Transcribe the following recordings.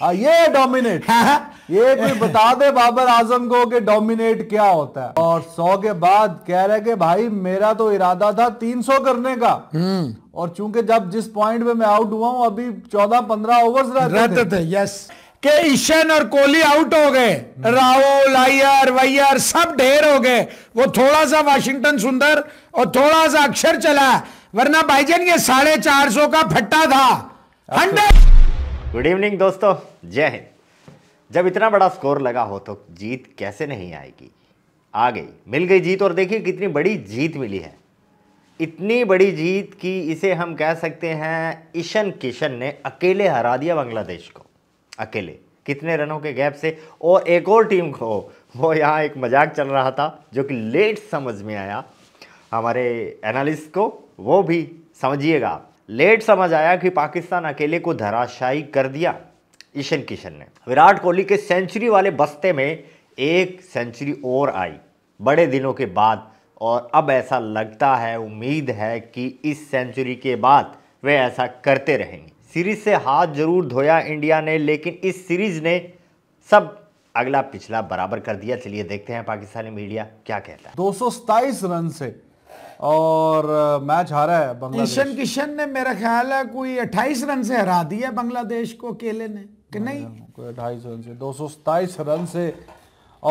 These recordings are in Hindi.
आ, हाँ, ये डोमिनेट हाँ, हाँ। ये कोई बता दे बाबर आजम को कि डोमिनेट क्या होता है और सौ के बाद कह रहे कि भाई मेरा तो इरादा था तीन सौ करने का हम्म। और चूंकि जब जिस पॉइंट पे मैं आउट हुआ हूँ अभी चौदह पंद्रह ओवर्स रहते, रहते थे, थे यस के ईशन और कोहली आउट हो गए राहुल अयर वैयर सब ढेर हो गए वो थोड़ा सा वाशिंगटन सुंदर और थोड़ा सा अक्षर चला वरना भाईजन ये साढ़े चार सौ का फट्टा था हंड्रेड गुड इवनिंग दोस्तों जय हिंद जब इतना बड़ा स्कोर लगा हो तो जीत कैसे नहीं आएगी आ गई मिल गई जीत और देखिए कितनी बड़ी जीत मिली है इतनी बड़ी जीत कि इसे हम कह सकते हैं ईशन किशन ने अकेले हरा दिया बांग्लादेश को अकेले कितने रनों के गैप से और एक और टीम को वो यहाँ एक मजाक चल रहा था जो कि लेट समझ में आया हमारे एनालिस्ट को वो भी समझिएगा लेट समझ आया कि पाकिस्तान अकेले को धराशायी कर दिया ईशन किशन ने विराट कोहली के सेंचुरी वाले बस्ते में एक सेंचुरी और आई बड़े दिनों के बाद और अब ऐसा लगता है उम्मीद है कि इस सेंचुरी के बाद वे ऐसा करते रहेंगे सीरीज से हाथ जरूर धोया इंडिया ने लेकिन इस सीरीज ने सब अगला पिछला बराबर कर दिया चलिए देखते हैं पाकिस्तानी मीडिया क्या कहता है दो रन से और मैच हारा है बांग्लादेश ईशन किशन ने मेरा ख्याल है कोई 28 रन से हरा दिया बांग्लादेश को अकेले ने कि नहीं ढाई सौ रन से दो सौ रन से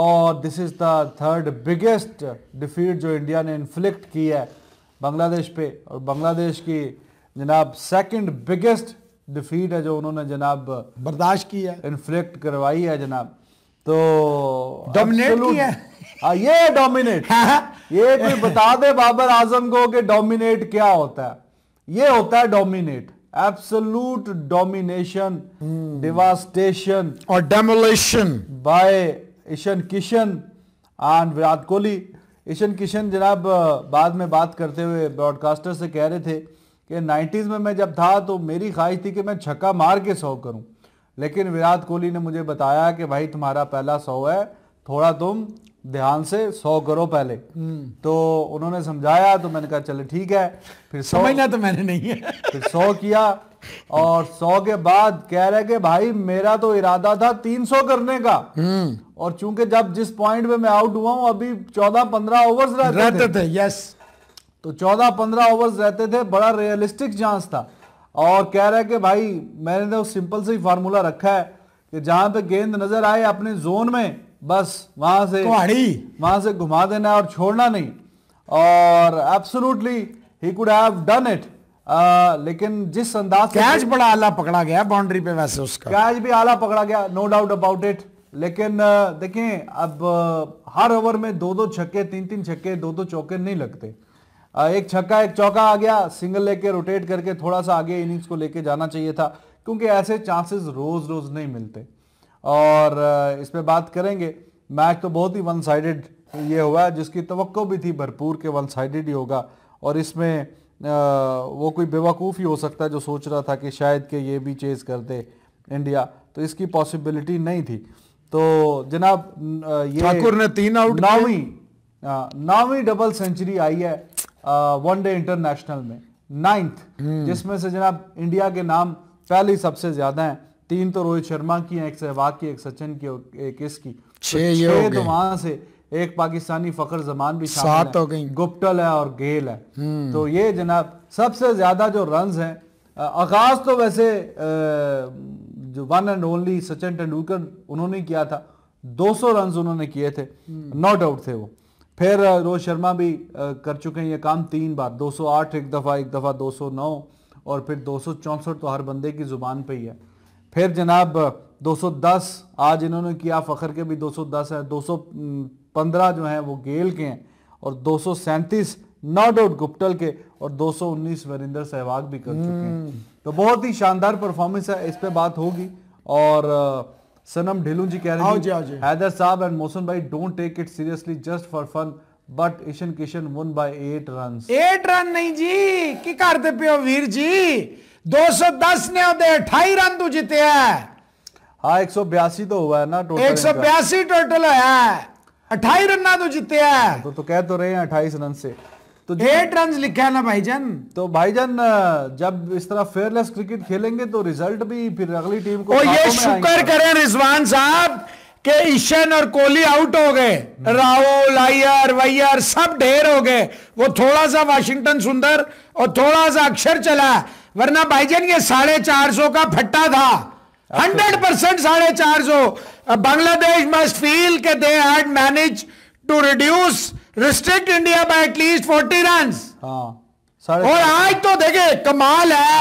और this is the third biggest defeat जो इंडिया ने इन्फ्लिक्ट की है बांग्लादेश पे और बांग्लादेश की जनाब सेकंड बिगेस्ट डिफीट है जो उन्होंने जनाब बर्दाश्त की है इन्फ्लिक्ट करवाई है जनाब तो डोमिनेट हाँ, ये डोमिनेट हाँ, हाँ। ये कोई बता दे बाबर आजम को कि डोमिनेट क्या होता है ये होता है डोमिनेट एब्सोलूट डोमिनेशन डिवास्टेशन और demolition by Ishan Kishan and Virat Kohli Ishan Kishan जनाब बाद में बात करते हुए ब्रॉडकास्टर से कह रहे थे कि 90s में मैं जब था तो मेरी ख्वाहिश थी कि मैं छक्का मार के सौ करूं लेकिन विराट कोहली ने मुझे बताया कि भाई तुम्हारा पहला सौ है थोड़ा तुम ध्यान से सौ करो पहले हम्म। तो उन्होंने समझाया तो मैंने कहा चले ठीक है फिर सौ समझना तो मैंने नहीं है फिर सौ किया और सौ के बाद कह रहे कि भाई मेरा तो इरादा था तीन सौ करने का हम्म। और चूंकि जब जिस पॉइंट पे मैं आउट हुआ हूं अभी चौदह पंद्रह ओवर्स रहते, रहते थे, थे यस तो चौदह पंद्रह ओवर्स रहते थे बड़ा रियलिस्टिक चांस था और कह रहे कि भाई मैंने तो सिंपल से ही फार्मूला रखा है कि जहां पे गेंद नजर आए अपने जोन में बस वहां से वहां से घुमा देना और छोड़ना नहीं और absolutely he could have done it लेकिन जिस अंदाज कैच बड़ा आला पकड़ा गया बाउंड्री पे वैसे उसका कैच भी आला पकड़ा गया नो डाउट अबाउट इट लेकिन देखें अब हर ओवर में दो दो छक्के तीन तीन छक्के दो दो चौके नहीं लगते एक छक्का एक चौका आ गया सिंगल लेके रोटेट करके थोड़ा सा आगे इनिंग्स को लेके जाना चाहिए था क्योंकि ऐसे चांसेस रोज रोज नहीं मिलते और इस पर बात करेंगे मैच तो बहुत ही वन साइडेड ये हुआ जिसकी तो भी थी भरपूर के वन साइडेड ही होगा और इसमें वो कोई बेवकूफ़ ही हो सकता है जो सोच रहा था कि शायद के ये भी चेज़ कर दे इंडिया तो इसकी पॉसिबिलिटी नहीं थी तो जनाब ये ठाकुर ने तीन आउट नौवीं नौवीं डबल सेंचुरी आई है वनडे इंटरनेशनल में नाइन्थ हम्म। जिसमें से जनाब इंडिया के नाम पहले सबसे ज़्यादा हैं तीन तो रोहित शर्मा की हैं एक सहवाग की एक सचिन की एक इसकी छह तो, तो वहां से एक पाकिस्तानी फखर जमान भी सात हो गई गुप्टल है और गेल है हम्म। तो ये जनाब सबसे ज्यादा जो रन हैं आगाज तो वैसे जो one and only Sachin Tendulkar उन्होंने किया था 200 रन उन्होंने किए थे नो हम्म। डाउट थे वो फिर रोहित शर्मा भी कर चुके हैं ये काम तीन बार 208 एक दफ़ा एक दफ़ा 209 और फिर दो तो हर बंदे की ज़ुबान पे ही है फिर जनाब 210 आज इन्होंने किया फ़खर के भी 210 हैं 215 जो हैं वो गेल के हैं और दो सौ नॉट आउट गुप्टल के और 219 वरिंदर सहवाग भी कर चुके हैं हम्म। तो बहुत ही शानदार परफॉर्मेंस है इस पर बात होगी और सनम ढिलू जी कह रहे हैं हाँ हाँ हैदर साहब एंड मोहसन भाई don't take it seriously just for fun but Ishan Kishan one by eight run eight run नहीं जी की ਕਰਦੇ हो वीर जी 210 ने अठाई रन तू तो जीते है हाँ एक तो हुआ है ना टोटल एक सौ बयासी टोटल है अठाई रन तू तो जीते है हाँ, तो, तो कह तो रहे हैं अट्ठाईस रन से तो एट रन लिखा है ना भाईजान तो भाईजान जब इस तरह फेयरलेस क्रिकेट खेलेंगे तो रिजल्ट भी फिर अगली टीम को ओ ये शुक्र करें रिजवान साहब के ईशन और कोहली आउट हो गए हम्म। राहुल अयर वैयर सब ढेर हो गए वो थोड़ा सा वाशिंगटन सुंदर और थोड़ा सा अक्षर चला वरना भाईजन ये साढ़े चार सौ का फट्टा था हंड्रेड परसेंट साढ़े चार सौ बांग्लादेश मस्ट फील के they had managed to reduce restrict India by at least forty run और आज तो देखे कमाल है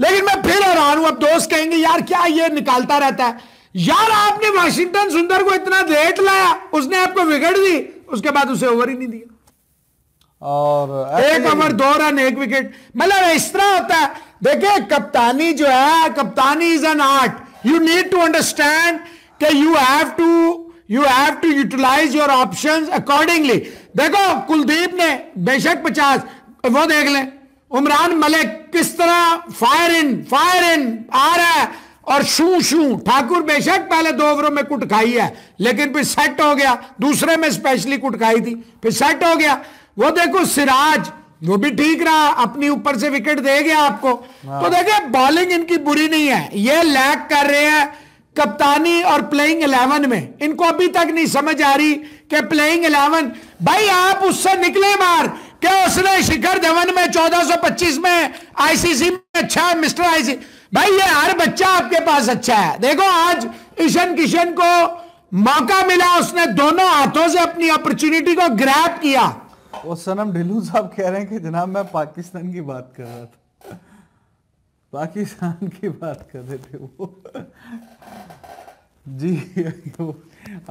लेकिन मैं फिर और हूं अब दोस्त कहेंगे यार क्या ये निकालता रहता है यार आपने वाशिंगटन सुंदर को इतना लेट लाया उसने आपको विकेट दी उसके बाद उसे ओवर ही नहीं दिया और एक ओवर दो रन एक विकेट मतलब इस तरह होता है देखिए कप्तानी जो है कप्तानी is an art you need to understand कि you have to you have to utilise your option accordingly देखो कुलदीप ने बेशक पचास वो देख लें उमरान मलिक किस तरह फायर इन फायर इन आ रहा है और शू शू ठाकुर बेशक पहले दो ओवरों में कुट खाई है लेकिन फिर सेट हो गया दूसरे में स्पेशली कुट खाई थी फिर सेट हो गया वो देखो सिराज वो भी ठीक रहा अपनी ऊपर से विकेट दे गया आपको तो हाँ। देखिए बॉलिंग इनकी बुरी नहीं है ये लैक कर रहे हैं कप्तानी और प्लेइंग इलेवन में इनको अभी तक नहीं समझ आ रही कि प्लेइंग इलेवन भाई आप उससे निकले बाहर क्या उसने शिखर धवन में 1425 में आईसीसी में अच्छा है मिस्टर आईसी भाई ये हर बच्चा आपके पास अच्छा है देखो आज ईशन किशन को मौका मिला उसने दोनों हाथों से अपनी अपॉर्चुनिटी को ग्रैप किया वो सनम ढिलू साहब कह रहे हैं कि जनाब मैं पाकिस्तान की बात कर रहा था पाकिस्तान की बात कर रहे थे वो जी वो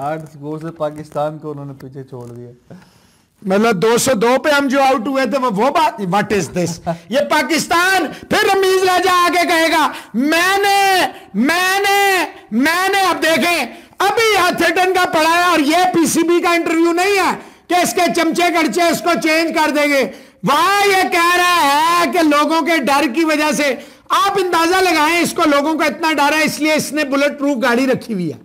आठ गोर से पाकिस्तान को उन्होंने पीछे छोड़ दिया मतलब 202 पे हम जो आउट हुए थे वो, वो बात व्हाट इज दिस ये पाकिस्तान फिर रमीज राजा आगे कहेगा मैंने मैंने मैंने अब देखें अभी हथेटन का पढ़ाया और ये पीसीबी का इंटरव्यू नहीं है कि इसके चमचे कड़चे इसको चेंज कर देंगे वहां ये कह रहा है कि लोगों के डर की वजह से आप अंदाजा लगाएं इसको लोगों का इतना डर है इसलिए इसने बुलेट प्रूफ गाड़ी रखी हुई है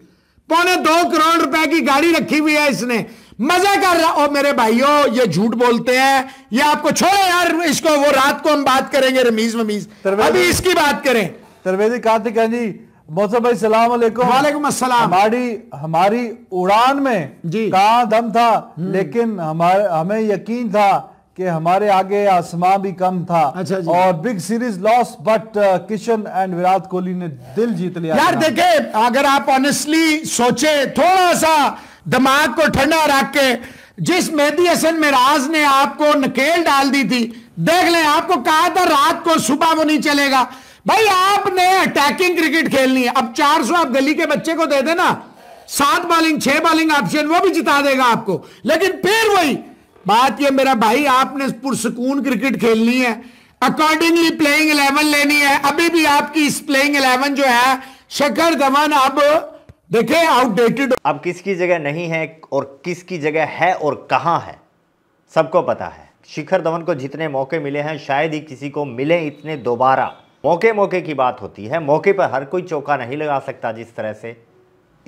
पौने दो करोड़ रुपए की गाड़ी रखी हुई है इसने मजा कर रहा ओ मेरे भाइयों ये झूठ बोलते हैं ये आपको छोड़े यार इसको वो रात को हम बात करेंगे रमीज वमीज अभी इसकी बात करें तरवेदी कार्तिक जी मौसम भाई सलाम वालेकुम अस्सलाम हमारी हमारी उड़ान में जी कहा दम था हम्म। लेकिन हमारे हमें यकीन था कि हमारे आगे आसमां भी कम था अच्छा जी। और big series loss but uh, Kishan and Virat Kohli ने दिल जीत लिया यार देखे अगर आप ऑनेस्टली सोचे थोड़ा सा दिमाग को ठंडा रख के जिस मेहदी हसन मिराज ने आपको नकेल डाल दी थी देख ले आपको कहा था रात को सुबह वो नहीं चलेगा भाई आपने अटैकिंग क्रिकेट खेलनी है अब 400 आप गली के बच्चे को दे देना सात बॉलिंग छह बॉलिंग ऑप्शन वो भी जिता देगा आपको लेकिन फिर वही बात ये मेरा भाई आपने पुरसकून क्रिकेट खेलनी है अकॉर्डिंगली प्लेइंग इलेवन लेनी है अभी भी आपकी इस प्लेइंग इलेवन जो है शकर धवन अब देखे आउटडेटेड अब किसकी जगह नहीं है और किसकी जगह है और कहाँ है सबको पता है शिखर धवन को जितने मौके मिले हैं शायद ही किसी को मिले इतने दोबारा मौके मौके की बात होती है मौके पर हर कोई चौका नहीं लगा सकता जिस तरह से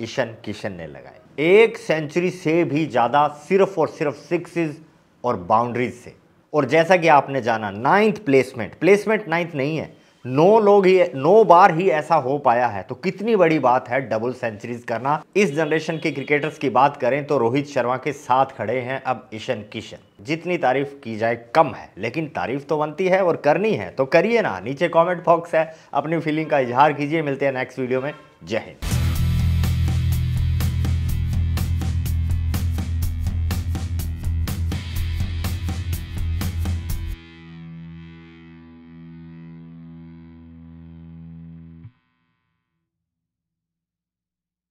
ईशन किशन ने लगाए एक सेंचुरी से भी ज़्यादा सिर्फ और सिर्फ सिक्सेस और बाउंड्रीज से और जैसा कि आपने जाना नाइन्थ प्लेसमेंट प्लेसमेंट नाइन्थ नहीं है नौ लोग ही नौ बार ही ऐसा हो पाया है तो कितनी बड़ी बात है डबल सेंचुरीज करना इस जनरेशन के क्रिकेटर्स की बात करें तो रोहित शर्मा के साथ खड़े हैं अब ईशन किशन जितनी तारीफ की जाए कम है लेकिन तारीफ तो बनती है और करनी है तो करिए ना नीचे कमेंट बॉक्स है अपनी फीलिंग का इजहार कीजिए मिलते हैं नेक्स्ट वीडियो में जय हिंद